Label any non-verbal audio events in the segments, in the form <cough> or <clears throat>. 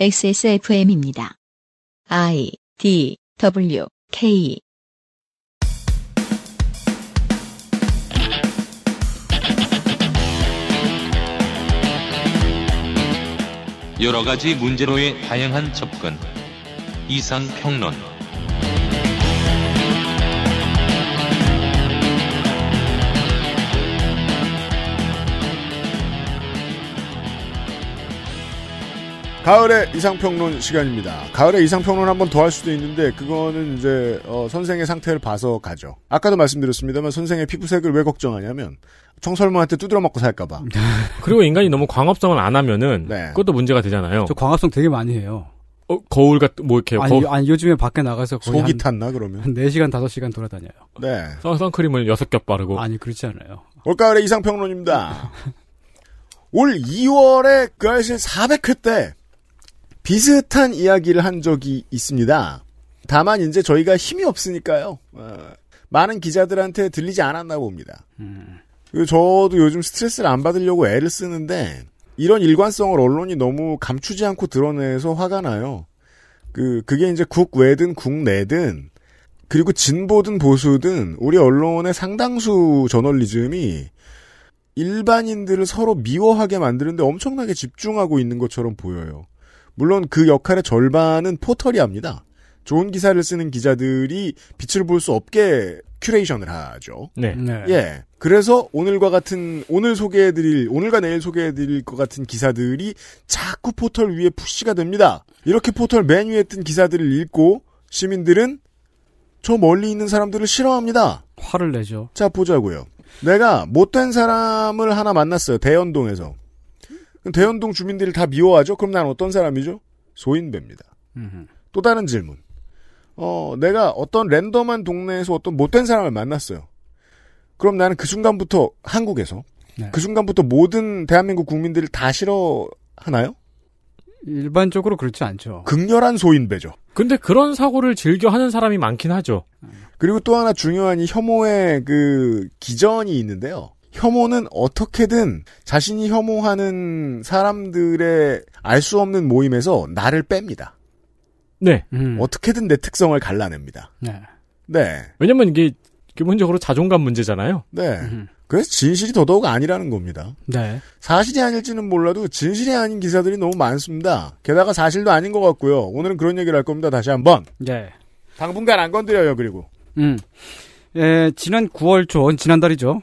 XSFM입니다. I D W K 여러 가지 문제로의 다양한 접근 이상 평론 가을의 이상평론 시간입니다. 가을의 이상평론 한 번 더 할 수도 있는데 그거는 이제 어, 선생의 상태를 봐서 가죠. 아까도 말씀드렸습니다만 선생의 피부색을 왜 걱정하냐면 청설모한테 두드려 먹고 살까봐. <laughs> 그리고 인간이 너무 광합성을 안 하면은 네. 그것도 문제가 되잖아요. 저 광합성 되게 많이 해요. 어, 거울 같뭐 이렇게 아니, 거울... 아니 요즘에 밖에 나가서 속이 탔나 그러면 한 4시간 5시간 돌아다녀요. 네. 선, 선크림을 6겹 바르고 아니 그렇지 않아요. 올가을의 이상평론입니다. <laughs> 올 2월에 그아실 400회 때 비슷한 이야기를 한 적이 있습니다. 다만 이제 저희가 힘이 없으니까요. 어, 많은 기자들한테 들리지 않았나 봅니다. 음. 저도 요즘 스트레스를 안 받으려고 애를 쓰는데 이런 일관성을 언론이 너무 감추지 않고 드러내서 화가 나요. 그 그게 이제 국외든 국내든 그리고 진보든 보수든 우리 언론의 상당수 저널리즘이 일반인들을 서로 미워하게 만드는데 엄청나게 집중하고 있는 것처럼 보여요. 물론 그 역할의 절반은 포털이 합니다. 좋은 기사를 쓰는 기자들이 빛을 볼 수 없게 큐레이션을 하죠. 네. 네. 예. 그래서 오늘과 같은 오늘 소개해드릴 오늘과 내일 소개해드릴 것 같은 기사들이 자꾸 포털 위에 푸시가 됩니다. 이렇게 포털 맨 위에 뜬 기사들을 읽고 시민들은 저 멀리 있는 사람들을 싫어합니다. 화를 내죠. 자 보자고요. 내가 못된 사람을 하나 만났어요. 대연동에서. 대연동 주민들을다 미워하죠? 그럼 난 어떤 사람이죠? 소인배입니다. 음흠. 또 다른 질문. 어, 내가 어떤 랜덤한 동네에서 어떤 못된 사람을 만났어요. 그럼 나는 그 순간부터 한국에서 네. 그 순간부터 모든 대한민국 국민들을 다 싫어하나요? 일반적으로 그렇지 않죠. 극렬한 소인배죠. 근데 그런 사고를 즐겨 하는 사람이 많긴 하죠. 그리고 또 하나 중요한 이 혐오의 그 기전이 있는데요. 혐오는 어떻게든 자신이 혐오하는 사람들의 알 수 없는 모임에서 나를 뺍니다. 네. 음. 어떻게든 내 특성을 갈라냅니다. 네. 네. 왜냐면 이게 기본적으로 자존감 문제잖아요. 네. 음. 그래서 진실이 더더욱 아니라는 겁니다. 네. 사실이 아닐지는 몰라도 진실이 아닌 기사들이 너무 많습니다. 게다가 사실도 아닌 것 같고요. 오늘은 그런 얘기를 할 겁니다. 다시 한번. 네. 당분간 안 건드려요. 그리고. 음. 예, 지난 9월 초 어, 지난달이죠.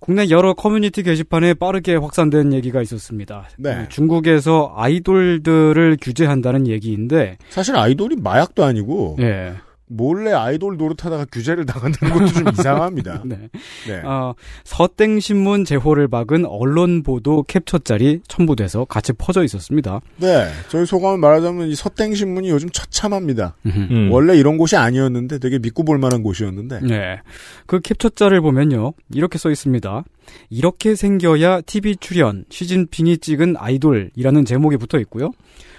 국내 여러 커뮤니티 게시판에 빠르게 확산된 얘기가 있었습니다. 네. 그 중국에서 아이돌들을 규제한다는 얘기인데 사실 아이돌이 마약도 아니고 예. 몰래 아이돌 노릇하다가 규제를 당한다는 것도 좀 이상합니다. <laughs> 네. 네. 어, 서땡신문 제호를 박은 언론 보도 캡처짤이 첨부돼서 같이 퍼져 있었습니다. 네. 저희 소감을 말하자면 이 서땡신문이 요즘 처참합니다. 음. 원래 이런 곳이 아니었는데 되게 믿고 볼 만한 곳이었는데. 네. 그 캡처짤을 보면요. 이렇게 써 있습니다. 이렇게 생겨야 TV 출연, 시진핑이 찍은 아이돌이라는 제목이 붙어 있고요.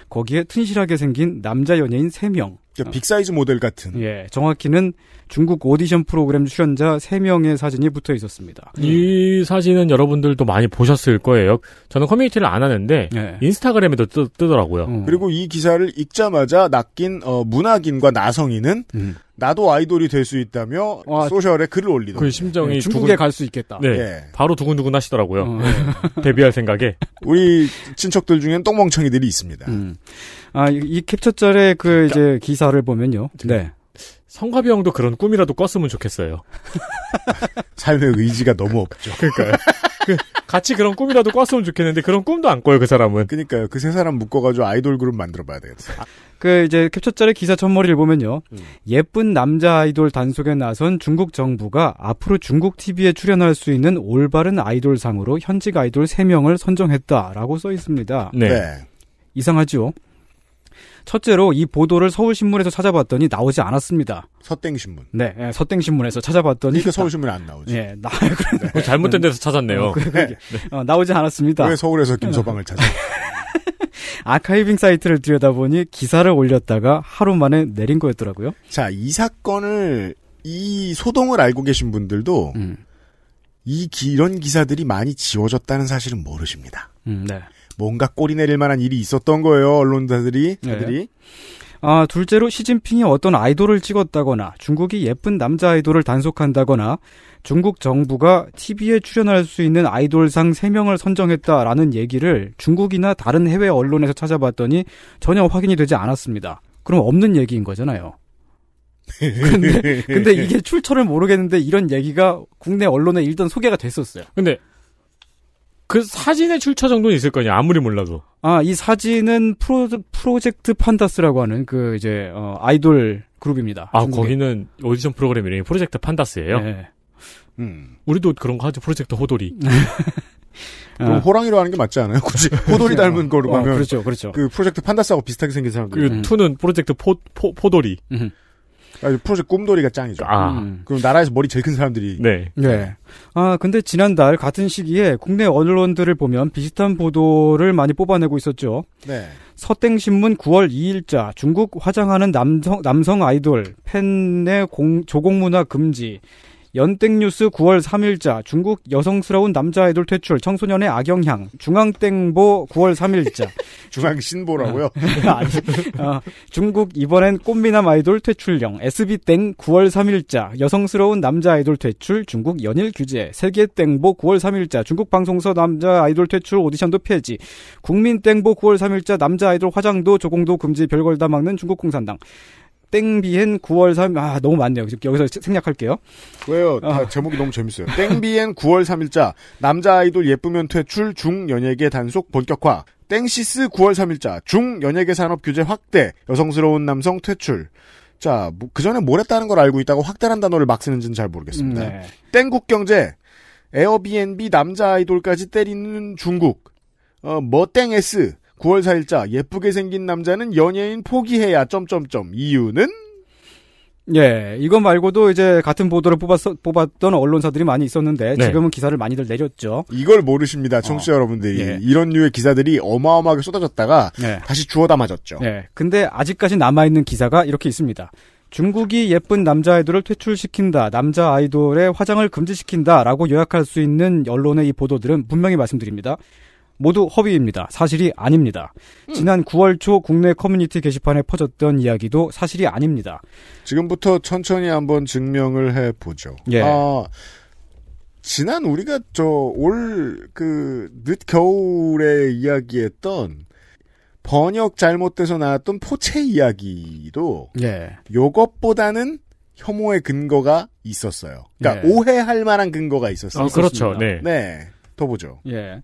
거기에 튼실하게 생긴 남자 연예인 3명, 그 빅사이즈 모델 같은. 예, 정확히는 중국 오디션 프로그램 출연자 3명의 사진이 붙어 있었습니다. 이 사진은 여러분들도 많이 보셨을 거예요. 저는 커뮤니티를 안 하는데 예. 인스타그램에도 뜨, 더라고요 음. 그리고 이 기사를 읽자마자 낚인 어, 문학인과 나성인은 음. 나도 아이돌이 될 수 있다며 아, 소셜에 글을 올리던그 심정이 네, 중국에 두근... 갈수 있겠다. 네, 예. 바로 두근두근 하시더라고요. 어, <laughs> 데뷔할 생각에. 우리 친척들 중엔 똥멍청이들이 있습니다. 음. 아, 이, 이 캡처절의 그 그러니까. 이제 기사를 보면요. 네. 네. 성가병도 그런 꿈이라도 꿨으면 좋겠어요. <laughs> 삶의 의지가 너무 없죠. 그러니까요. 그, 같이 그런 꿈이라도 꿨으면 좋겠는데 그런 꿈도 안 꿔요 그 사람은. 그러니까요. 그 세 사람 묶어가지고 아이돌 그룹 만들어봐야 되겠어. 아, 그 이제 캡처짤의 기사 첫머리를 보면요. 음. 예쁜 남자 아이돌 단속에 나선 중국 정부가 앞으로 중국 TV에 출연할 수 있는 올바른 아이돌 상으로 현직 아이돌 세명을 선정했다라고 써 있습니다. 네. 네. 이상하죠 첫째로 이 보도를 서울신문에서 찾아봤더니 나오지 않았습니다. 서땡신문. 네, 네 서땡신문에서 찾아봤더니. 그러 서울신문에 안 나오지. 네, 나, <laughs> 그래. 네. 잘못된 데서 찾았네요. 어, 그, 네. 어, 나오지 않았습니다. 왜 서울에서 김서방을 찾아? <laughs> 아카이빙 사이트를 들여다보니 기사를 올렸다가 하루 만에 내린 거였더라고요. 자, 이 사건을, 이 소동을 알고 계신 분들도, 음. 이, 기, 이런 기사들이 많이 지워졌다는 사실은 모르십니다. 음, 네. 뭔가 꼬리 내릴 만한 일이 있었던 거예요. 언론사들이 자들이. 네. 아, 둘째로 시진핑이 어떤 아이돌을 찍었다거나 중국이 예쁜 남자 아이돌을 단속한다거나 중국 정부가 TV에 출연할 수 있는 아이돌상 3명을 선정했다라는 얘기를 중국이나 다른 해외 언론에서 찾아봤더니 전혀 확인이 되지 않았습니다. 그럼 없는 얘기인 거잖아요. 근데, 근데 이게 <laughs> 출처를 모르겠는데 이런 얘기가 국내 언론에 일단 소개가 됐었어요. 근데 그 사진의 출처 정도는 있을 거 아니야. 아무리 몰라도. 아, 이 사진은 프로, 프로젝트 판다스라고 하는 그 이제, 어, 아이돌 그룹입니다. 아, 한국에. 거기는 오디션 프로그램 이름이 프로젝트 판다스예요 네. 음. 우리도 그런 거 하죠. 프로젝트 호돌이. <laughs> 아. 그럼 아. 호랑이로 하는 게 맞지 않아요? 굳이 <laughs> 호돌이 닮은 거로 어, 보 가면. 그렇죠, 그렇죠. 그 프로젝트 판다스하고 비슷하게 생긴 사람들. 그 음. 투는 프로젝트 포, 포, 포돌이. 음. 아, 프로젝트 꿈돌이가 짱이죠. 아. 음. 그럼 나라에서 머리 제일 큰 사람들이. 네. 네. 아, 근데 지난달 같은 시기에 국내 언론들을 보면 비슷한 보도를 많이 뽑아내고 있었죠. 네. 서땡신문 9월 2일자 중국 화장하는 남성, 남성 아이돌 팬의 공, 조공문화 금지 연땡뉴스 9월 3일자 중국 여성스러운 남자 아이돌 퇴출 청소년의 악영향 중앙땡보 9월 3일자 <laughs> 중앙신보라고요? 아, <laughs> 아니, 어, 중국 이번엔 꽃미남 아이돌 퇴출령 SB땡 9월 3일자 여성스러운 남자 아이돌 퇴출 중국 연일 규제 세계땡보 9월 3일자 중국 방송사 남자 아이돌 퇴출 오디션도 폐지 국민땡보 9월 3일자 남자 아이돌 화장도 조공도 금지 별걸 다 막는 중국 공산당 땡비엔 9월 3일 아 너무 많네요. 여기서 생략할게요. 왜요? 아. 제목이 너무 재밌어요. 땡비엔 9월 3일자 남자 아이돌 예쁘면 퇴출 중 연예계 단속 본격화 땡시스 9월 3일자 중 연예계 산업 규제 확대 여성스러운 남성 퇴출 자, 뭐, 그 전에 뭘 했다는 걸 알고 있다고 확대란 단어를 막 쓰는지는 잘 모르겠습니다. 음, 네. 땡국 경제, 에어비앤비 남자 아이돌까지 때리는 중국, 어, 뭐땡 S, 9월 4일자 예쁘게 생긴 남자는 연예인 포기해야 점점점 이유는 예, 이거 말고도 이제 같은 보도를 뽑았, 던 언론사들이 많이 있었는데 네. 지금은 기사를 많이들 내렸죠. 이걸 모르십니다, 어. 청취자 어. 여러분들이. 예. 이런 류의 기사들이 어마어마하게 쏟아졌다가 예. 다시 주워 담아졌죠. 예, 근데 아직까지 남아있는 기사가 이렇게 있습니다. 중국이 예쁜 남자 아이돌을 퇴출시킨다, 남자 아이돌의 화장을 금지시킨다 라고 요약할 수 있는 언론의 이 보도들은 분명히 말씀드립니다. 모두 허위입니다. 사실이 아닙니다. 음. 지난 9월 초 국내 커뮤니티 게시판에 퍼졌던 이야기도 사실이 아닙니다. 지금부터 천천히 한번 증명을 해 보죠. 예. 아, 지난 우리가 저 올 그 늦겨울에 이야기했던 번역 잘못돼서 나왔던 포체 이야기도 예. 요것보다는 혐오의 근거가 있었어요. 그러니까 예. 오해할 만한 근거가 있었어요. 아, 그렇죠. 네. 네. 더 보죠. 예.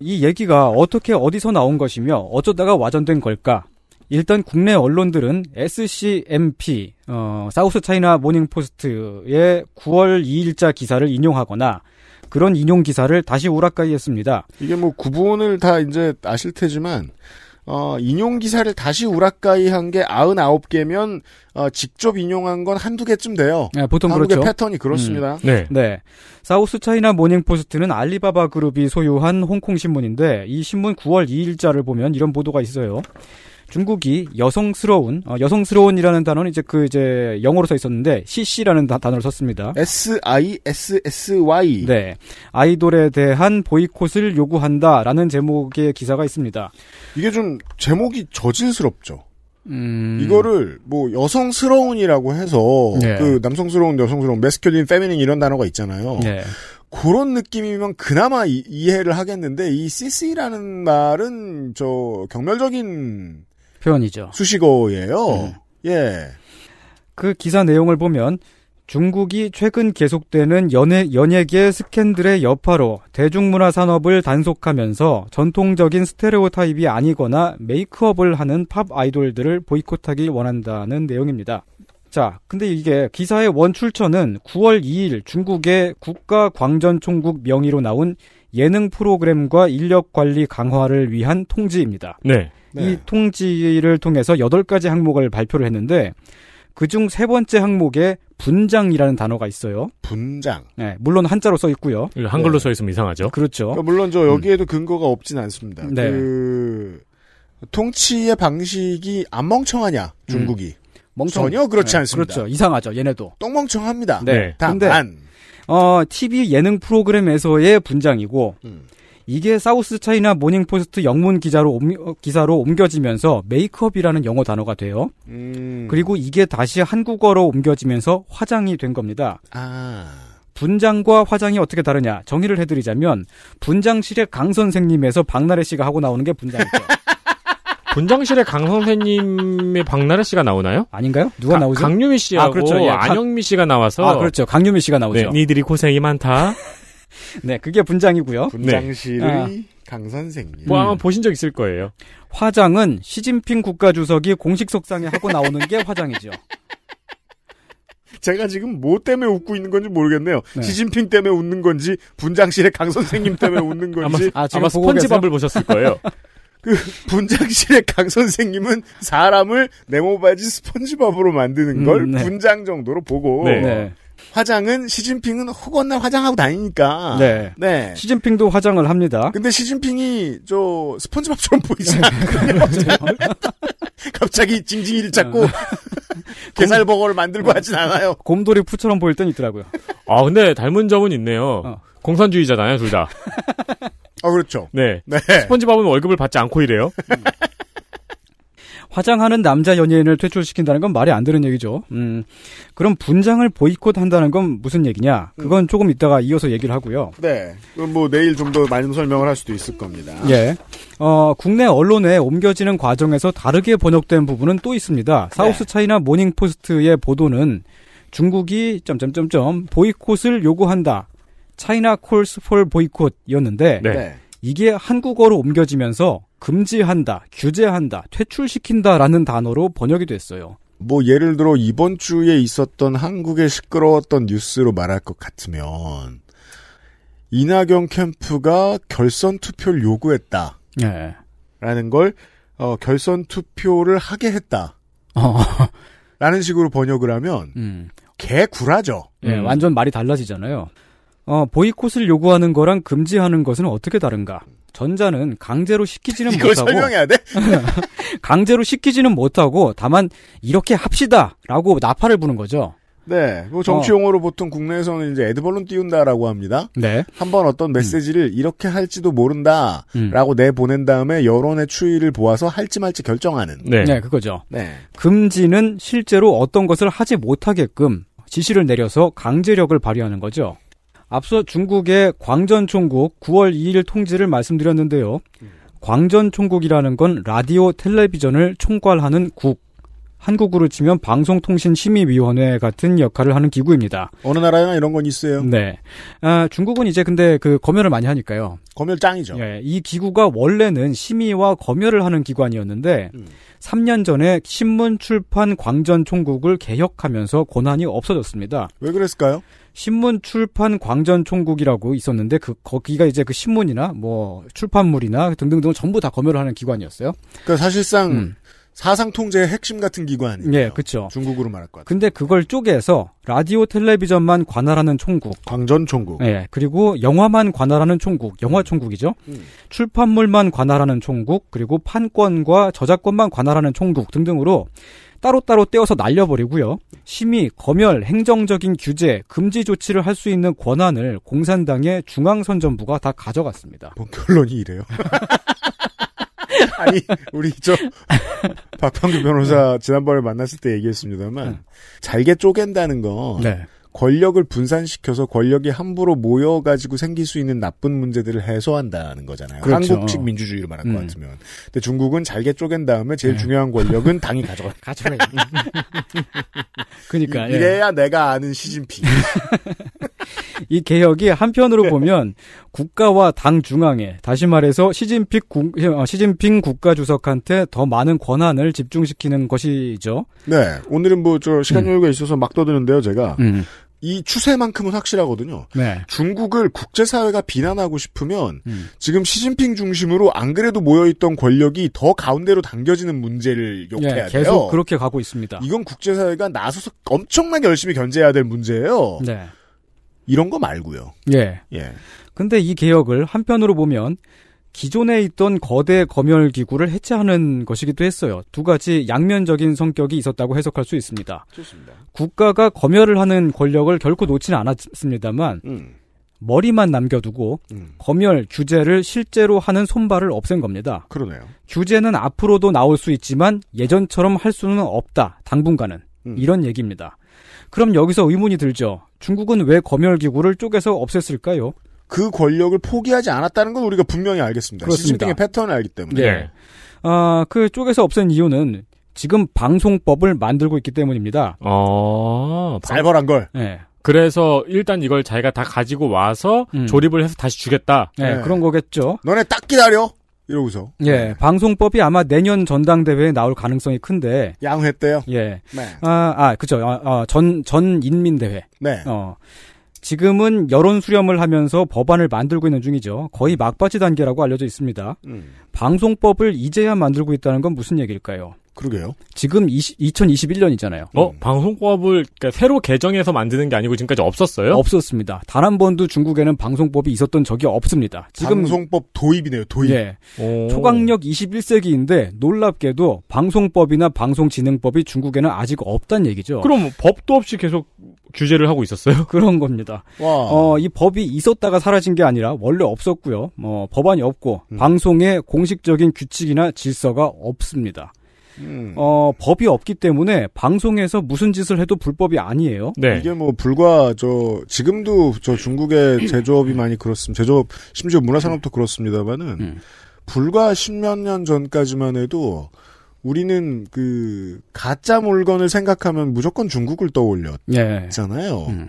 이 얘기가 어떻게 어디서 나온 것이며 어쩌다가 와전된 걸까? 일단 국내 언론들은 SCMP, 어, 사우스 차이나 모닝포스트의 9월 2일자 기사를 인용하거나 그런 인용 기사를 다시 우락가이했습니다 이게 뭐 구본을 다 이제 아실 테지만 어, 인용 기사를 다시 우라카이 한게 99개면 어, 직접 인용한 건 한두 개쯤 돼요. 네, 보통 한국의 그렇죠. 패턴이 음. 그렇습니다. 음. 네. 네. 사우스 차이나 모닝 포스트는 알리바바 그룹이 소유한 홍콩 신문인데 이 신문 9월 2일자를 보면 이런 보도가 있어요. 중국이 여성스러운 어, 여성스러운이라는 단어는 이제 그 이제 영어로 써 있었는데 CC라는 다, 단어를 썼습니다. S I S S Y. 네. 아이돌에 대한 보이콧을 요구한다라는 제목의 기사가 있습니다. 이게 좀 제목이 저질스럽죠. 음... 이거를 뭐 여성스러운이라고 해서 네. 그 남성스러운 여성스러운 메스큐린 페미닌 이런 단어가 있잖아요. 네. 그런 느낌이면 그나마 이, 해를 하겠는데 이 CC라는 말은 저 경멸적인 표현이죠. 수식어예요. 음. 예. 그 기사 내용을 보면 중국이 최근 계속되는 연예, 연예계 스캔들의 여파로 대중문화 산업을 단속하면서 전통적인 스테레오타입이 아니거나 메이크업을 하는 팝 아이돌들을 보이콧하기 원한다는 내용입니다. 자, 근데 이게 기사의 원출처는 9월 2일 중국의 국가광전총국 명의로 나온 예능 프로그램과 인력 관리 강화를 위한 통지입니다. 네. 네. 이 통지를 통해서 여덟 가지 항목을 발표를 했는데 그중 세 번째 항목에 분장이라는 단어가 있어요. 분장. 네, 물론 한자로 써 있고요. 예, 한글로 네. 써 있으면 이상하죠. 그렇죠. 그러니까 물론 저 여기에도 음. 근거가 없진 않습니다. 네. 그 통치의 방식이 안 멍청하냐 중국이 음. 멍청 전혀 그렇지 네, 않습니다. 그렇죠. 이상하죠. 얘네도 똥멍청합니다. 네. 네. 다만 어, TV 예능 프로그램에서의 분장이고 음. 이게 사우스 차이나 모닝포스트 영문 기자로 옮, 어, 기사로 옮겨지면서 메이크업이라는 영어 단어가 돼요. 음. 그리고 이게 다시 한국어로 옮겨지면서 화장이 된 겁니다. 아. 분장과 화장이 어떻게 다르냐 정의를 해드리자면 분장실의 강 선생님에서 박나래 씨가 하고 나오는 게 분장이죠. <laughs> 분장실의 강 선생님의 박나래 씨가 나오나요? 아닌가요? 누가 나오죠? 강유미 씨하고 아, 그렇죠. 예, 안영미 씨가 나와서 아 그렇죠. 강유미 씨가 나오죠. 네, 니들이 고생이 많다. <laughs> 네, 그게 분장이고요. 분장실의 네. 아. 강 선생님. 뭐 아마 보신 적 있을 거예요. 화장은 시진핑 국가주석이 공식 속상에 하고 나오는 게 화장이죠. <laughs> 제가 지금 뭐 때문에 웃고 있는 건지 모르겠네요. 네. 시진핑 때문에 웃는 건지 분장실의 강 선생님 때문에 웃는 건지 아마, 아, 아마 스펀지밥을 보셨을 거예요. <laughs> 그 분장실의 강 선생님은 사람을 네모바지 스펀지밥으로 만드는 걸 음, 네. 분장 정도로 보고 네. 화장은 시진핑은 허건날 화장하고 다니니까. 네. 네. 시진핑도 화장을 합니다. 근데 시진핑이 저 스펀지밥처럼 보이지 않거든요. 갑자기 징징이를 네. 찾고개살버거를 <laughs> 만들고 하진 않아요. 곰돌이 푸처럼 보일 땐 있더라고요. 아 근데 닮은 점은 있네요. 어. 공산주의자잖아요 둘 다. 아 그렇죠. 네. 네. 스펀지밥은 월급을 받지 않고 이래요. 음. 화장하는 남자 연예인을 퇴출시킨다는 건 말이 안 되는 얘기죠. 음. 그럼 분장을 보이콧한다는 건 무슨 얘기냐? 그건 조금 이따가 이어서 얘기를 하고요. 네. 뭐 내일 좀 더 많은 설명을 할 수도 있을 겁니다. 예. 어, 국내 언론에 옮겨지는 과정에서 다르게 번역된 부분은 또 있습니다. 사우스 네. 차이나 모닝포스트의 보도는 중국이 점점점점 보이콧을 요구한다. 차이나 콜스 폴 보이콧이었는데 네. 이게 한국어로 옮겨지면서 금지한다, 규제한다, 퇴출시킨다라는 단어로 번역이 됐어요. 뭐 예를 들어 이번 주에 있었던 한국의 시끄러웠던 뉴스로 말할 것 같으면 이낙연 캠프가 결선 투표를 요구했다. 네. 라는 걸 어, 결선 투표를 하게 했다. 어. <laughs> 라는 식으로 번역을 하면 음. 개구라죠. 네, 음. 완전 말이 달라지잖아요. 어, 보이콧을 요구하는 거랑 금지하는 것은 어떻게 다른가? 전자는 강제로 시키지는 이걸 못하고 설명해야 돼? <laughs> 강제로 시키지는 못하고 다만 이렇게 합시다라고 나팔을 부는 거죠. 네. 뭐 정치 어. 용어로 보통 국내에서는 이제 에드벌론 띄운다라고 합니다. 네. 한번 어떤 메시지를 음. 이렇게 할지도 모른다라고 음. 내보낸 다음에 여론의 추이를 보아서 할지 말지 결정하는. 네. 네, 그거죠. 네. 금지는 실제로 어떤 것을 하지 못하게끔 지시를 내려서 강제력을 발휘하는 거죠. 앞서 중국의 광전총국 9월 2일 통지를 말씀드렸는데요. 광전총국이라는 건 라디오 텔레비전을 총괄하는 국, 한국으로 치면 방송통신심의위원회 같은 역할을 하는 기구입니다. 어느 나라에나 이런 건 있어요. 네. 아, 중국은 이제 근데 그 검열을 많이 하니까요. 검열 짱이죠. 예, 이 기구가 원래는 심의와 검열을 하는 기관이었는데 음. 3년 전에 신문 출판 광전 총국을 개혁하면서 권한이 없어졌습니다. 왜 그랬을까요? 신문 출판 광전 총국이라고 있었는데 그 거기가 이제 그 신문이나 뭐 출판물이나 등등등 전부 다 검열을 하는 기관이었어요. 그러니까 사실상 음. 사상 통제의 핵심 같은 기관이에요. 예, 그렇죠. 중국으로 말할 것. 같아요. 근데 그걸 쪼개서 라디오 텔레비전만 관할하는 총국, 광전 총국. 예, 그리고 영화만 관할하는 총국, 영화 총국이죠. 음. 출판물만 관할하는 총국, 그리고 판권과 저작권만 관할하는 총국 등등으로 따로따로 떼어서 날려버리고요. 심의, 검열, 행정적인 규제, 금지 조치를 할 수 있는 권한을 공산당의 중앙선전부가 다 가져갔습니다. 뭐 결론이 이래요. <laughs> 아니 우리 저 <laughs> 박평규 변호사 지난번에 만났을 때 얘기했습니다만 네. 잘게 쪼갠다는 거 네. 권력을 분산시켜서 권력이 함부로 모여가지고 생길 수 있는 나쁜 문제들을 해소한다는 거잖아요. 그렇죠. 한국식 민주주의로 말할 음. 것 같으면. 근데 중국은 잘게 쪼갠 다음에 제일 네. 중요한 권력은 <laughs> 당이 가져가. 가져가. <laughs> 그러니까 이, 래야 예. 내가 아는 시진핑. <laughs> 이 개혁이 한편으로 네. 보면 국가와 당 중앙에 다시 말해서 시진핑, 국, 어, 시진핑 국가 주석한테 더 많은 권한을 집중시키는 것이죠. 네, 오늘은 뭐 저 시간 음. 여유가 음. 있어서 막 떠드는데요, 제가. 음. 이 추세만큼은 확실하거든요. 네. 중국을 국제사회가 비난하고 싶으면 음. 지금 시진핑 중심으로 안 그래도 모여있던 권력이 더 가운데로 당겨지는 문제를 예, 욕해야 예, 계속 돼요. 계속 그렇게 가고 있습니다. 이건 국제사회가 나서서 엄청나게 열심히 견제해야 될 문제예요. 네. 이런 거 말고요. 예. 예. 근데 이 개혁을 한편으로 보면 기존에 있던 거대 검열 기구를 해체하는 것이기도 했어요. 두 가지 양면적인 성격이 있었다고 해석할 수 있습니다. 좋습니다. 국가가 검열을 하는 권력을 결코 놓지는 않았습니다만 음. 머리만 남겨두고 음. 검열 규제를 실제로 하는 손발을 없앤 겁니다. 그러네요. 규제는 앞으로도 나올 수 있지만 예전처럼 할 수는 없다. 당분간은 음. 이런 얘기입니다. 그럼 여기서 의문이 들죠. 중국은 왜 검열기구를 쪼개서 없앴을까요? 그 권력을 포기하지 않았다는 건 우리가 분명히 알겠습니다. 그렇습니다. 시진핑의 패턴을 알기 때문에. 예. 예. 아, 그 쪼개서 없앤 이유는 지금 방송법을 만들고 있기 때문입니다. 어, 살벌한 걸. 예. 그래서 일단 이걸 자기가 다 가지고 와서 음. 조립을 해서 다시 주겠다. 네, 네. 그런 거겠죠. 너네 딱 기다려. 이러고서. 예, 네. 방송법이 아마 내년 전당대회에 나올 가능성이 큰데. 양회 때요? 예. 네. 아, 아, 그죠. 아, 전, 전 인민대회. 네. 어. 지금은 여론 수렴을 하면서 법안을 만들고 있는 중이죠. 거의 음. 막바지 단계라고 알려져 있습니다. 음. 방송법을 이제야 만들고 있다는 건 무슨 얘기일까요? 그러게요. 지금 20, 2021년이잖아요. 어? 음. 방송법을 그러니까 새로 개정해서 만드는 게 아니고 지금까지 없었어요? 없었습니다. 단 한 번도 중국에는 방송법이 있었던 적이 없습니다. 지금 방송법 도입이네요. 도입. 예. 오. 초강력 21세기인데 놀랍게도 방송법이나 방송진흥법이 중국에는 아직 없단 얘기죠. 그럼 법도 없이 계속 규제를 하고 있었어요? <laughs> 그런 겁니다. 와. 어, 이 법이 있었다가 사라진 게 아니라 원래 없었고요. 어, 법안이 없고 음. 방송에 공식적인 규칙이나 질서가 없습니다. 음. 어, 법이 없기 때문에 방송에서 무슨 짓을 해도 불법이 아니에요. 네. 이게 뭐 불과 저 지금도 저 중국의 <clears throat> 제조업이 많이 그렇습니다. 제조업 심지어 문화산업도 그렇습니다만은 음. 불과 십몇 년 전까지만 해도 우리는 그 가짜 물건을 생각하면 무조건 중국을 떠올렸잖아요. 예. 음.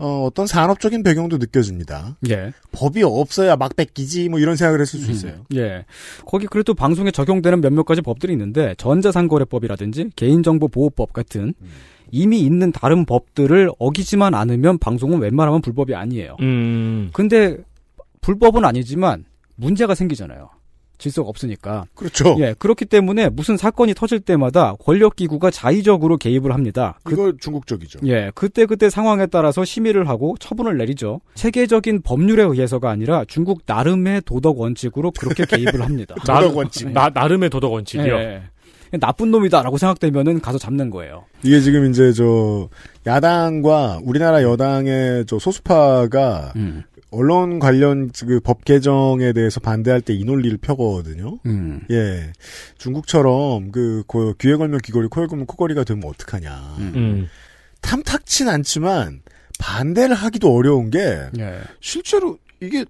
어, 어떤 산업적인 배경도 느껴집니다. 예. 법이 없어야 막 뺏기지 뭐 이런 생각을 했을 수 음. 있어요. 음, 예. 거기 그래도 방송에 적용되는 몇몇 가지 법들이 있는데 전자상거래법이라든지 개인정보보호법 같은 음. 이미 있는 다른 법들을 어기지만 않으면 방송은 웬만하면 불법이 아니에요. 음. 근데 불법은 아니지만 문제가 생기잖아요. 질서가 없으니까. 그렇죠. 예, 그렇기 때문에 무슨 사건이 터질 때마다 권력 기구가 자의적으로 개입을 합니다. 그, 이거 중국적이죠. 예, 그때 그때 상황에 따라서 심의를 하고 처분을 내리죠. 체계적인 법률에 의해서가 아니라 중국 나름의 도덕 원칙으로 그렇게 <laughs> 개입을 합니다. 도덕 원칙. 예. 나, 나름의 도덕 원칙이요. 예, 예. 나쁜 놈이다라고 생각되면은 가서 잡는 거예요. 이게 지금 이제 저 야당과 우리나라 여당의 저 소수파가 음. 언론 관련 그 법 개정에 대해서 반대할 때 이 논리를 펴거든요. 음. 예. 중국처럼 그 귀에 걸면 귀걸이, 코에 걸면 코걸이가 되면 어떡하냐. 음. 음. 탐탁치는 않지만 반대를 하기도 어려운 게 예. 실제로 이게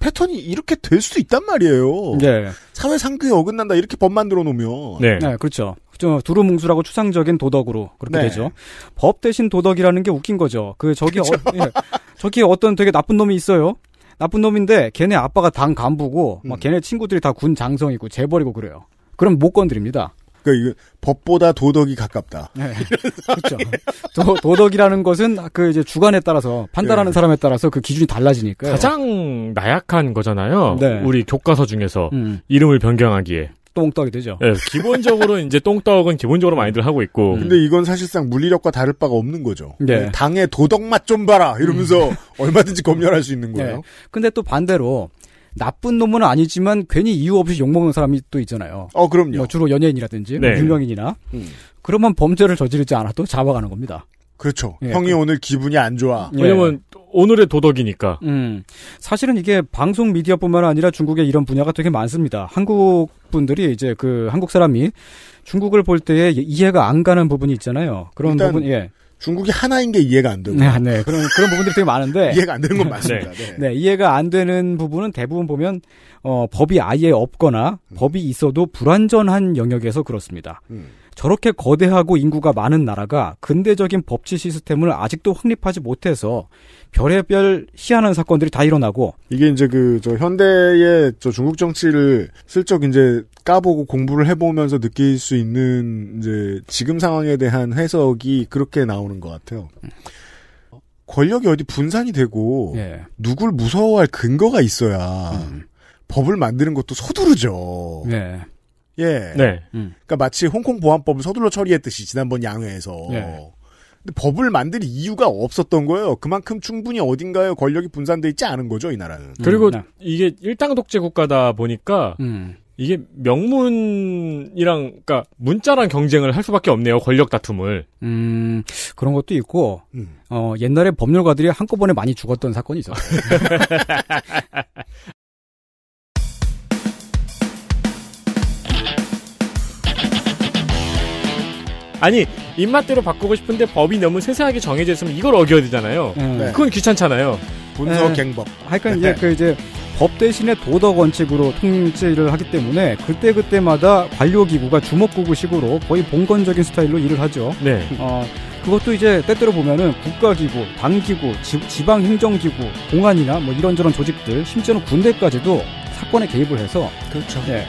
패턴이 이렇게 될 수도 있단 말이에요. 네. 사회 상극에 어긋난다 이렇게 법 만들어 놓으면. 네. 네 그렇죠. 좀 두루뭉술하고 추상적인 도덕으로 그렇게 네. 되죠. 법 대신 도덕이라는 게 웃긴 거죠. 그 저기 어, 그렇죠. 예, 저기 어떤 되게 나쁜 놈이 있어요. 나쁜 놈인데 걔네 아빠가 당 간부고 음. 막 걔네 친구들이 다 군 장성이고 재벌이고 그래요. 그럼 못 건드립니다. 그러니까 이거 법보다 도덕이 가깝다. 네. 그렇죠. 도, 도덕이라는 것은 그 이제 주관에 따라서 판단하는 네. 사람에 따라서 그 기준이 달라지니까 가장 나약한 거잖아요. 네. 우리 교과서 중에서 음. 이름을 변경하기에. 똥떡이 되죠. 네, 기본적으로 이제 똥떡은 기본적으로 많이들 하고 있고. 음. 근데 이건 사실상 물리력과 다를 바가 없는 거죠. 네. 당의 도덕 맛 좀 봐라 이러면서 음. <laughs> 얼마든지 검열할 수 있는 거예요. 네. 근데 또 반대로 나쁜 놈은 아니지만 괜히 이유 없이 욕먹는 사람이 또 있잖아요. 어, 그럼요. 뭐 주로 연예인이라든지 뭐 네. 유명인이나 음. 그러면 범죄를 저지르지 않아도 잡아가는 겁니다. 그렇죠. 예, 형이 그 오늘 기분이 안 좋아. 예. 왜냐면 예. 오늘의 도덕이니까. 음, 사실은 이게 방송 미디어뿐만 아니라 중국의 이런 분야가 되게 많습니다. 한국 분들이 이제 그 한국 사람이 중국을 볼 때에 이해가 안 가는 부분이 있잖아요. 그런 부분 예. 중국이 하나인 게 이해가 안 되고. 네, 네. 그런, 그런 부분들이 되게 많은데. <laughs> 이해가 안 되는 건 네. 맞습니다. 네. 네. 이해가 안 되는 부분은 대부분 보면, 어, 법이 아예 없거나 음. 법이 있어도 불완전한 영역에서 그렇습니다. 음. 저렇게 거대하고 인구가 많은 나라가 근대적인 법치 시스템을 아직도 확립하지 못해서 별의별 희한한 사건들이 다 일어나고 이게 이제 그저 현대의 저 중국 정치를 슬쩍 이제 까보고 공부를 해보면서 느낄 수 있는 이제 지금 상황에 대한 해석이 그렇게 나오는 것 같아요. 권력이 어디 분산이 되고 예. 누굴 무서워할 근거가 있어야 음. 법을 만드는 것도 서두르죠. 예. 예. 네. 음. 그러니까 마치 홍콩 보안법을 서둘러 처리했듯이 지난번 양회에서. 네. 근데 법을 만들 이유가 없었던 거예요. 그만큼 충분히 어딘가에 권력이 분산돼 있지 않은 거죠, 이 나라는. 음, 그리고 음. 네. 이게 일당 독재 국가다 보니까 음. 이게 명문이랑 그러니까 문자랑 경쟁을 할 수밖에 없네요. 권력 다툼을. 음. 그런 것도 있고 음. 어, 옛날에 법률가들이 한꺼번에 많이 죽었던 사건이 죠었어 <laughs> 아니 입맛대로 바꾸고 싶은데 법이 너무 세세하게 정해져 있으면 이걸 어겨야 되잖아요. 네. 네. 그건 귀찮잖아요. 분석 네. 갱법. 하여간 네. 이제 그 이제 법 대신에 도덕 원칙으로 통일제를 하기 때문에 그때 그때마다 관료 기구가 주먹구구식으로 거의 봉건적인 스타일로 일을 하죠. 네. 어, 그것도 이제 때때로 보면은 국가기구, 당기구, 지, 방행정기구 공안이나 뭐 이런저런 조직들, 심지어는 군대까지도 사건에 개입을 해서 그렇죠. 예,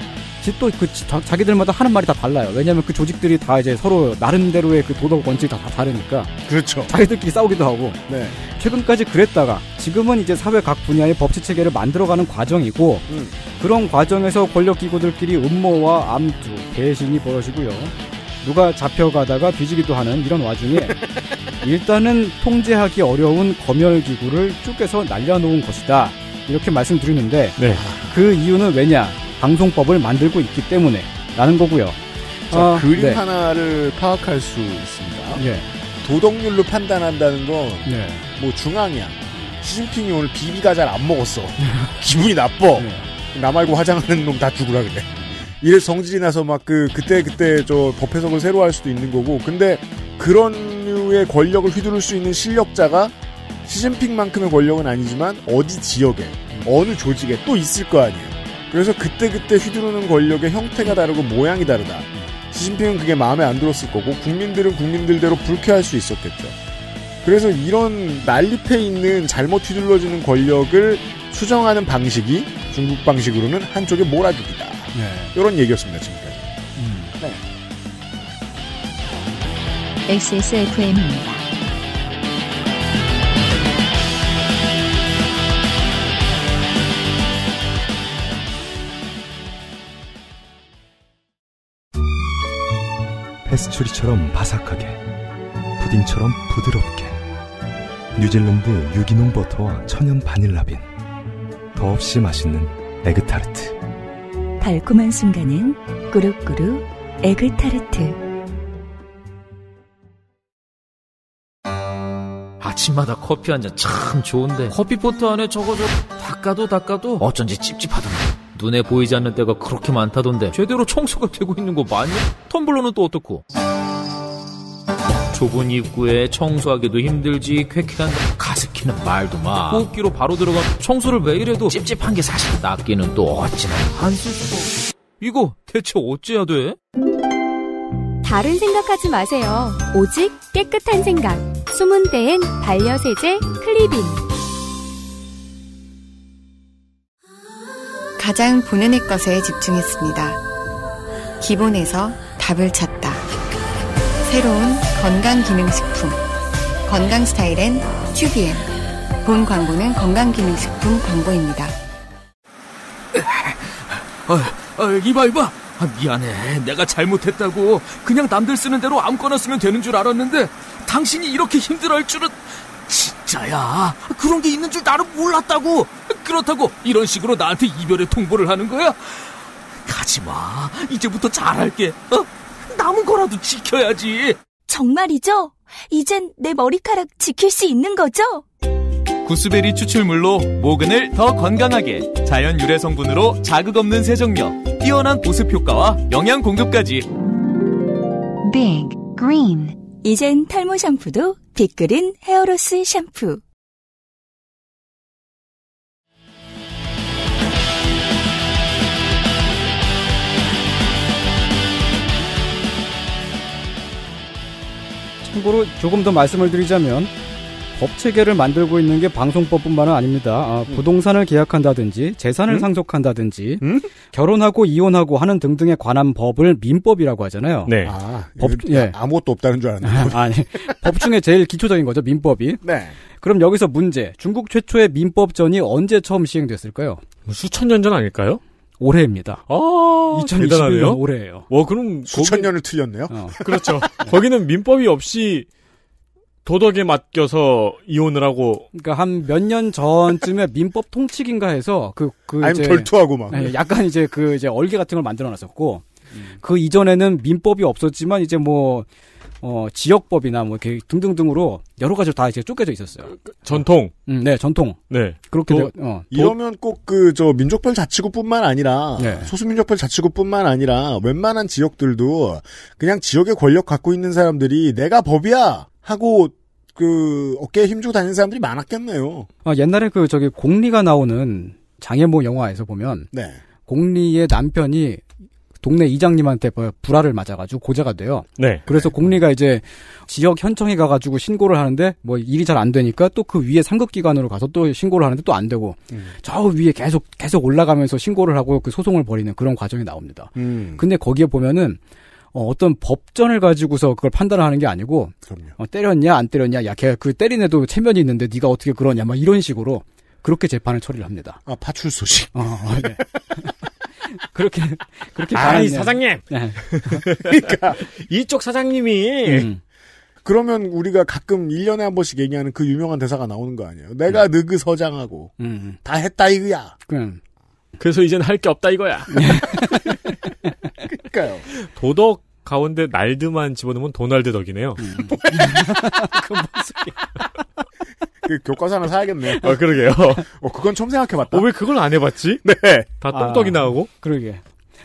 또그 자기들마다 하는 말이 다 달라요. 왜냐하면 그 조직들이 다 이제 서로 나름대로의 그 도덕 원칙 다, 다 다르니까. 그렇죠. 자기들끼리 싸우기도 하고. 네. 최근까지 그랬다가 지금은 이제 사회 각 분야의 법치 체계를 만들어가는 과정이고 음. 그런 과정에서 권력 기구들끼리 음모와 암투, 배신이 벌어지고요. 누가 잡혀가다가 뒤지기도 하는 이런 와중에 <laughs> 일단은 통제하기 어려운 검열 기구를 쪼개서 날려놓은 것이다. 이렇게 말씀드리는데 네. 그 이유는 왜냐? 방송법을 만들고 있기 때문에 라는 거고요. 자, 아, 그림 네. 하나를 파악할 수 있습니다. 예. 도덕률로 판단한다는 건뭐 네. 예. 중앙이야. 시진핑이 오늘 비비가 잘 안 먹었어. <laughs> 기분이 나빠. 예. 나 말고 화장하는 놈 다 죽으라 그래. 이래 성질이 나서 막 그 그때 그때 저법 해석을 새로 할 수도 있는 거고. 근데 그런 류의 권력을 휘두를 수 있는 실력자가 시진핑만큼의 권력은 아니지만 어디 지역에 음. 어느 조직에 또 있을 거 아니에요. 그래서 그때그때 휘두르는 권력의 형태가 다르고 모양이 다르다. 시진핑은 그게 마음에 안 들었을 거고 국민들은 국민들대로 불쾌할 수 있었겠죠. 그래서 이런 난립해 있는 잘못 휘둘러지는 권력을 수정하는 방식이 중국 방식으로는 한쪽에 몰아주기다. 네. 이런 얘기였습니다 지금까지. 음. 네. XSFM입니다. 패스츄리처럼 바삭하게 부딩처럼 부드럽게 뉴질랜드 유기농 버터와 천연 바닐라빈 더없이 맛있는 에그타르트 달콤한 순간은 꾸룩꾸룩 에그타르트 아침마다 커피 한잔 참 좋은데 커피포트 안에 저거 저 닦아도 닦아도 어쩐지 찝찝하던데 눈에 보이지 않는 데가 그렇게 많다던데 제대로 청소가 되고 있는 거 맞냐? 텀블러는 또 어떻고? 좁은 입구에 청소하기도 힘들지 쾌쾌한 가습기는 말도 마 호흡기로 바로 들어가 청소를 왜이래도 찝찝한 게 사실 낫기는 또 어찌나 안쓸 수도 이거 대체 어찌해야 돼? 다른 생각하지 마세요 오직 깨끗한 생각 숨은 데엔 반려세제 클리빙 가장 본연의 것에 집중했습니다. 기본에서 답을 찾다. 새로운 건강기능식품. 건강 스타일엔 튜비엔. 본 광고는 건강기능식품 광고입니다. 어, 어, 이봐, 이봐. 아, 미안해. 내가 잘못했다고. 그냥 남들 쓰는 대로 아무거나 쓰면 되는 줄 알았는데, 당신이 이렇게 힘들어 할 줄은, 진짜야. 그런 게 있는 줄 나는 몰랐다고. 그렇다고 이런 식으로 나한테 이별의 통보를 하는 거야? 가지마. 이제부터 잘할게. 어? 남은 거라도 지켜야지. 정말이죠? 이젠 내 머리카락 지킬 수 있는 거죠? 구스베리 추출물로 모근을 더 건강하게 자연 유래 성분으로 자극 없는 세정력, 뛰어난 보습 효과와 영양 공급까지. b 그린 이젠 탈모 샴푸도 빅그린 헤어로스 샴푸. 참고로 조금 더 말씀을 드리자면 법 체계를 만들고 있는 게 방송법뿐만은 아닙니다. 아, 음. 부동산을 계약한다든지 재산을 음? 상속한다든지 음? 결혼하고 이혼하고 하는 등등에 관한 법을 민법이라고 하잖아요. 네. 아, 법 예. 아무것도 없다는 줄 알았는데. <laughs> 아니, 법 중에 제일 기초적인 거죠, 민법이. 네. 그럼 여기서 문제. 중국 최초의 민법전이 언제 처음 시행됐을까요? 뭐 수천 년 전 아닐까요? 올해입니다. 아, 2021년 올해예요. 와, 그럼 수천 거기... 년을 틀렸네요. 어. <laughs> 그렇죠. 거기는 민법이 없이 도덕에 맡겨서 이혼을 하고. 그러니까 한 몇 년 전쯤에 <laughs> 민법 통칙인가 해서 그그 그 이제 결투하고 막. 약간 이제 그 이제 얼개 같은 걸 만들어놨었고. 음. 그 이전에는 민법이 없었지만 이제 뭐 어, 지역법이나 뭐 이렇게 등등등으로 여러 가지로 다 이제 쫓겨져 있었어요. 그, 그, 전통. 음, 네, 전통. 네. 그렇게 뭐 어, 도, 되, 어, 이러면 꼭 그 저 민족별 자치구뿐만 아니라 네. 소수민족별 자치구뿐만 아니라 웬만한 지역들도 그냥 지역의 권력 갖고 있는 사람들이 내가 법이야 하고 그 어깨에 힘주고 다니는 사람들이 많았겠네요. 아, 옛날에 그 저기 공리가 나오는 장애모 영화에서 보면 네. 공리의 남편이 동네 이장님한테 불화를 맞아가지고 고자가 돼요. 네. 그래서 네. 공리가 이제 지역 현청에 가가지고 신고를 하는데 뭐 일이 잘 안 되니까 또 그 위에 상급기관으로 가서 또 신고를 하는데 또 안 되고 음. 저 위에 계속 계속 올라가면서 신고를 하고 그 소송을 벌이는 그런 과정이 나옵니다. 음. 근데 거기에 보면은 어, 어떤 법전을 가지고서 그걸 판단을 하는 게 아니고 어, 때렸냐 안 때렸냐 야걔그 때린 애도 체면이 있는데 네가 어떻게 그러냐 막 이런 식으로 그렇게 재판을 처리를 합니다. 아 파출소식. 어, 어, 네. <laughs> 그렇게 그렇게 아니 사장님. 네. 그러니까 이쪽 사장님이 음. 그러면 우리가 가끔 1년에 한 번씩 얘기하는 그 유명한 대사가 나오는 거 아니에요? 내가 음. 느그 서장하고 음, 음. 다 했다 이거야. 그럼. 그래서 이제는할 게 없다 이거야. 네. <laughs> 그러니까요. 도덕 가운데 날드만 집어넣으면 도날드 덕이네요. 음. <laughs> 그 무슨 그교과서 하나 사야겠네. 요 아, 어, 그러게요. 어, 그건 처음 생각해봤다. 어, 왜 그걸 안 해봤지? 네. 다 똥떡이나 아, 오고 그러게.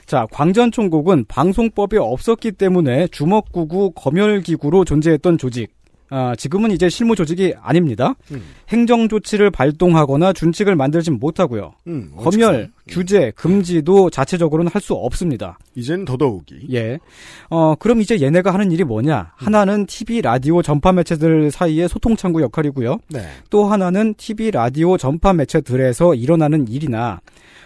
자, 광전총국은 방송법이 없었기 때문에 주먹구구 검열기구로 존재했던 조직. 아, 지금은 이제 실무 조직이 아닙니다. 음. 행정 조치를 발동하거나 준칙을 만들진 못하고요. 음, 검열, 음. 규제, 금지도 자체적으로는 할 수 없습니다. 이젠 더더욱이. 예. 어, 그럼 이제 얘네가 하는 일이 뭐냐? 음. 하나는 TV, 라디오 전파 매체들 사이의 소통 창구 역할이고요. 네. 또 하나는 TV, 라디오 전파 매체들에서 일어나는 일이나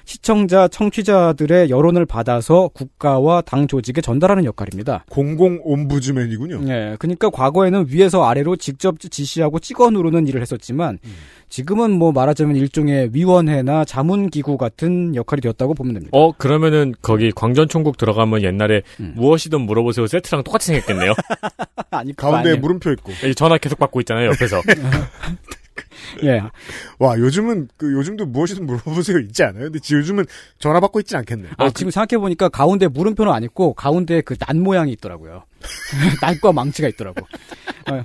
시청자, 청취자들의 여론을 받아서 국가와 당 조직에 전달하는 역할입니다. 공공 옴부즈맨이군요. 네, 그러니까 과거에는 위에서 아래로 직접 지시하고 찍어 누르는 일을 했었지만 음. 지금은 뭐 말하자면 일종의 위원회나 자문기구 같은 역할이 되었다고 보면 됩니다. 어, 그러면은 거기 광전총국 들어가면 옛날에 음. 무엇이든 물어보세요 세트랑 똑같이 생겼겠네요. <laughs> 아니, 가운데 에 물음표 있고. 전화 계속 받고 있잖아요, 옆에서. <laughs> <laughs> 예. 와 요즘은 그 요즘도 무엇이든 물어보세요 있지 않아요? 근데 요즘은 전화 받고 있진 않겠네. 아, 아 지금 그... 생각해 보니까 가운데 물음표는 안 있고 가운데 그난 모양이 있더라고요. 난과 <laughs> 망치가 있더라고. 어,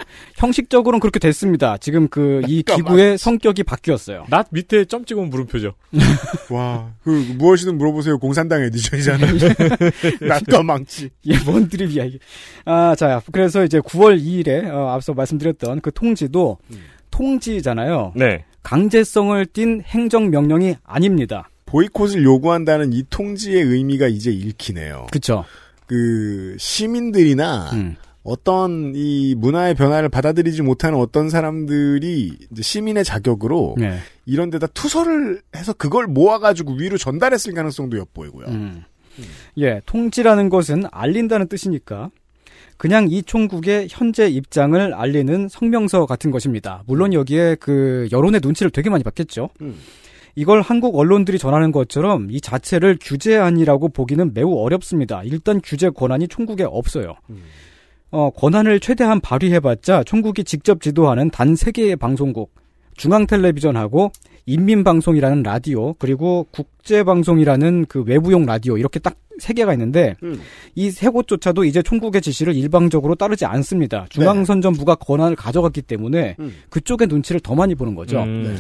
형식적으로는 그렇게 됐습니다. 지금 그 이 기구의 망치. 성격이 바뀌었어요. 낫 밑에 점 찍으면 물음표죠. <laughs> 와, 그 무엇이든 물어보세요. 공산당 에디션이잖아요. 낫과 망치. 예, 뭔 드립이야 이게. 아, 자, 그래서 이제 9월 2일에 어, 앞서 말씀드렸던 그 통지도 음. 통지잖아요. 네. 강제성을 띤 행정명령이 아닙니다. 보이콧을 요구한다는 이 통지의 의미가 이제 읽히네요. 그렇죠. 그 시민들이나 음. 어떤 이 문화의 변화를 받아들이지 못하는 어떤 사람들이 시민의 자격으로 네. 이런 데다 투서를 해서 그걸 모아가지고 위로 전달했을 가능성도 엿보이고요. 음. 음. 예, 통지라는 것은 알린다는 뜻이니까 그냥 이 총국의 현재 입장을 알리는 성명서 같은 것입니다. 물론 음. 여기에 그 여론의 눈치를 되게 많이 봤겠죠. 음. 이걸 한국 언론들이 전하는 것처럼 이 자체를 규제안이라고 보기는 매우 어렵습니다. 일단 규제 권한이 총국에 없어요. 음. 어, 권한을 최대한 발휘해봤자 총국이 직접 지도하는 단 세개의 방송국, 중앙텔레비전하고 인민방송이라는 라디오 그리고 국제방송이라는 그 외부용 라디오 이렇게 딱 세 개가 있는데 음. 이세 곳조차도 이제 총국의 지시를 일방적으로 따르지 않습니다. 중앙선전부가 권한을 가져갔기 때문에 음. 그쪽의 눈치를 더 많이 보는 거죠. 음. 네.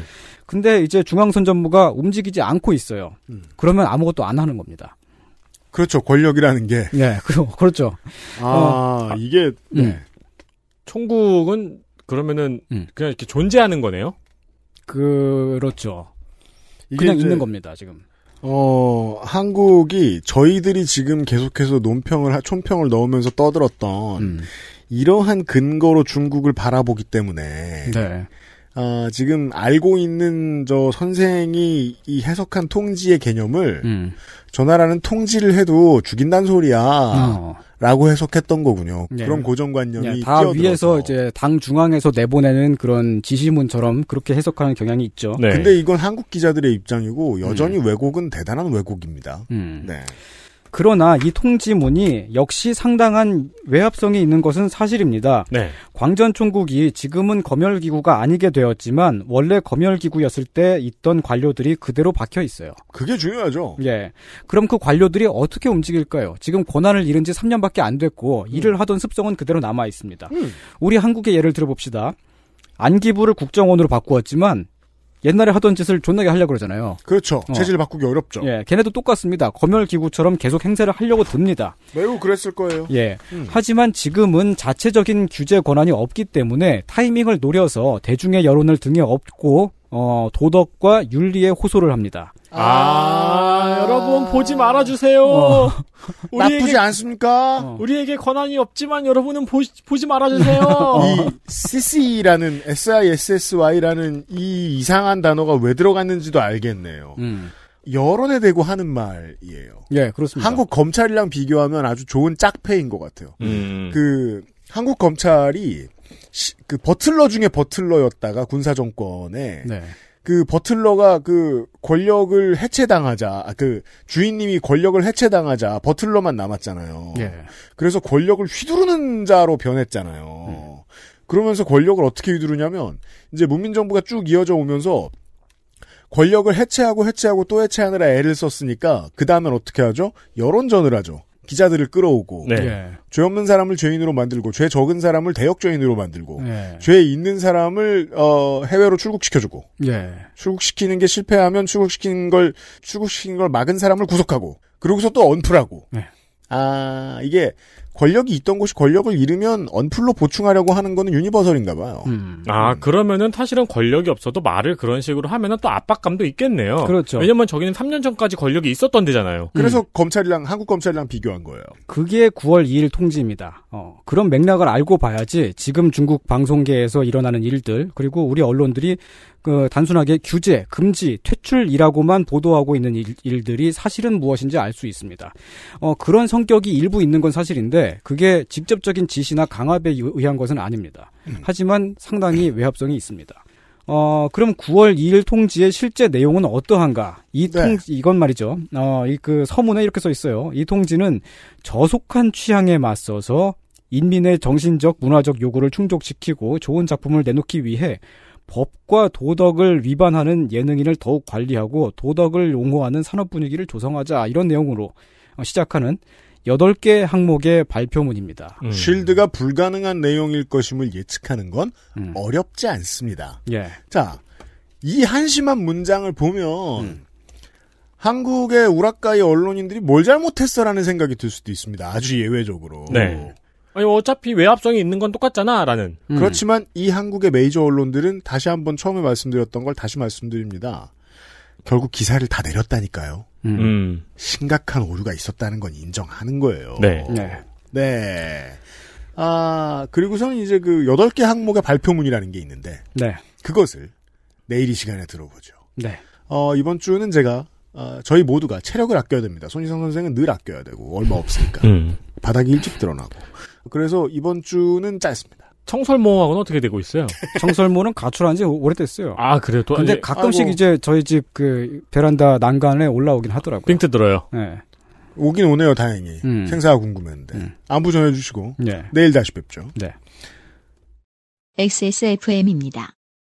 근데 이제 중앙선전부가 움직이지 않고 있어요. 음. 그러면 아무것도 안 하는 겁니다. 그렇죠. 권력이라는 게. 네, <laughs> 그, 그렇죠. 아, 어, 이게, 네. 총국은 그러면은 음. 그냥 이렇게 존재하는 거네요. 그렇죠. 그냥 있는 겁니다, 지금. 어, 한국이 저희들이 지금 계속해서 논평을, 촌평을 넣으면서 떠들었던 음. 이러한 근거로 중국을 바라보기 때문에. 네. 어, 지금 알고 있는 저 선생이 이 해석한 통지의 개념을 음. 저 나라는 통지를 해도 죽인단 소리야. 어. 라고 해석했던 거군요. 네. 그런 고정관념이 네, 다 끼어들어서. 위에서 이제 당 중앙에서 내보내는 그런 지시문처럼 그렇게 해석하는 경향이 있죠. 네. 근데 이건 한국 기자들의 입장이고 음. 여전히 음. 왜곡은 대단한 왜곡입니다. 음. 네. 그러나 이 통지문이 역시 상당한 외압성이 있는 것은 사실입니다. 네. 광전총국이 지금은 검열기구가 아니게 되었지만 원래 검열기구였을 때 있던 관료들이 그대로 박혀 있어요. 그게 중요하죠. 예. 그럼 그 관료들이 어떻게 움직일까요? 지금 권한을 잃은 지 3년밖에 안 됐고 음. 일을 하던 습성은 그대로 남아 있습니다. 음. 우리 한국의 예를 들어봅시다. 안기부를 국정원으로 바꾸었지만 옛날에 하던 짓을 존나게 하려고 그러잖아요. 그렇죠. 어. 체질 바꾸기 어렵죠. 예, 걔네도 똑같습니다. 검열기구처럼 계속 행세를 하려고 듭니다. 매우 그랬을 거예요. 예. 음. 하지만 지금은 자체적인 규제 권한이 없기 때문에 타이밍을 노려서 대중의 여론을 등에 업고 어, 도덕과 윤리에 호소를 합니다. 아, 아, 여러분 보지 말아주세요. 어. 나쁘지 않습니까? 어. 우리에게 권한이 없지만 여러분은 보, 보지 말아주세요. <laughs> 어. 이 CC라는 SISSY라는 이 이상한 단어가 왜 들어갔는지도 알겠네요. 음. 여론에 대고 하는 말이에요. 예, 그렇습니다. 한국 검찰이랑 비교하면 아주 좋은 짝패인 것 같아요. 음. 그 한국 검찰이 시, 그 버틀러 중에 버틀러였다가 군사 정권에 네. 그 버틀러가 그 권력을 해체당하자 아, 그 주인님이 권력을 해체당하자 버틀러만 남았잖아요. 예. 그래서 권력을 휘두르는 자로 변했잖아요. 음. 그러면서 권력을 어떻게 휘두르냐면 이제 문민정부가 쭉 이어져 오면서 권력을 해체하고 해체하고 또 해체하느라 애를 썼으니까 그 다음엔 어떻게 하죠? 여론전을 하죠. 기자들을 끌어오고 네. 예. 죄 없는 사람을 죄인으로 만들고 죄 적은 사람을 대역죄인으로 만들고 네. 죄 있는 사람을 어, 해외로 출국시켜주고 네. 출국시키는 게 실패하면 출국시킨 걸 출국시킨 걸 막은 사람을 구속하고 그러고서 또 언풀하고 아 이게 권력이 있던 곳이 권력을 잃으면 언플로 보충하려고 하는 거는 유니버설인가 봐요. 음. 아, 음. 그러면은 사실은 권력이 없어도 말을 그런 식으로 하면은 또 압박감도 있겠네요. 그렇죠. 왜냐면 저기는 3년 전까지 권력이 있었던 데잖아요. 음. 그래서 음. 검찰이랑, 한국 검찰이랑 비교한 거예요. 그게 9월 2일 통지입니다. 어, 그런 맥락을 알고 봐야지 지금 중국 방송계에서 일어나는 일들, 그리고 우리 언론들이 그 단순하게 규제, 금지, 퇴출이라고만 보도하고 있는 일, 들이 사실은 무엇인지 알 수 있습니다. 어, 그런 성격이 일부 있는 건 사실인데 그게 직접적인 지시나 강압에 의한 것은 아닙니다. 음. 하지만 상당히 외압성이 있습니다. 어, 그럼 9월 2일 통지의 실제 내용은 어떠한가? 이 네. 통지, 이건 말이죠. 어, 이 그 서문에 이렇게 써 있어요. 이 통지는 저속한 취향에 맞서서 인민의 정신적, 문화적 요구를 충족시키고 좋은 작품을 내놓기 위해 법과 도덕을 위반하는 예능인을 더욱 관리하고 도덕을 옹호하는 산업 분위기를 조성하자 이런 내용으로 시작하는 8개 항목의 발표문입니다. 음. 쉴드가 불가능한 내용일 것임을 예측하는 건 음. 어렵지 않습니다. 예. 자, 이 한심한 문장을 보면 음. 한국의 우락가의 언론인들이 뭘 잘못했어라는 생각이 들 수도 있습니다. 아주 예외적으로. 네. 아니 어차피 외압성이 있는 건 똑같잖아라는. 음. 그렇지만 이 한국의 메이저 언론들은 다시 한번 처음에 말씀드렸던 걸 다시 말씀드립니다. 결국 기사를 다 내렸다니까요. 음. 음. 심각한 오류가 있었다는 건 인정하는 거예요. 네. 네. 네. 아, 그리고서는 이제 그 여덟 개 항목의 발표문이라는 게 있는데. 네. 그것을 내일 이 시간에 들어보죠. 네. 어, 이번 주는 제가, 어, 저희 모두가 체력을 아껴야 됩니다. 손희성 선생은 늘 아껴야 되고, 얼마 없으니까. 음. 바닥이 일찍 드러나고. 그래서 이번 주는 짧습니다. 청설모하고는 어떻게 되고 있어요? <laughs> 청설모는 가출한 지 오래됐어요. 아, 그래요? 또 근데 아니, 가끔씩 아이고. 이제 저희 집 그 베란다 난간에 올라오긴 하더라고요. 빙트 들어요. 네. 오긴 오네요, 다행히. 음. 생사가 궁금했는데. 음. 안부 전해주시고. 네. 내일 다시 뵙죠. 네. XSFM입니다.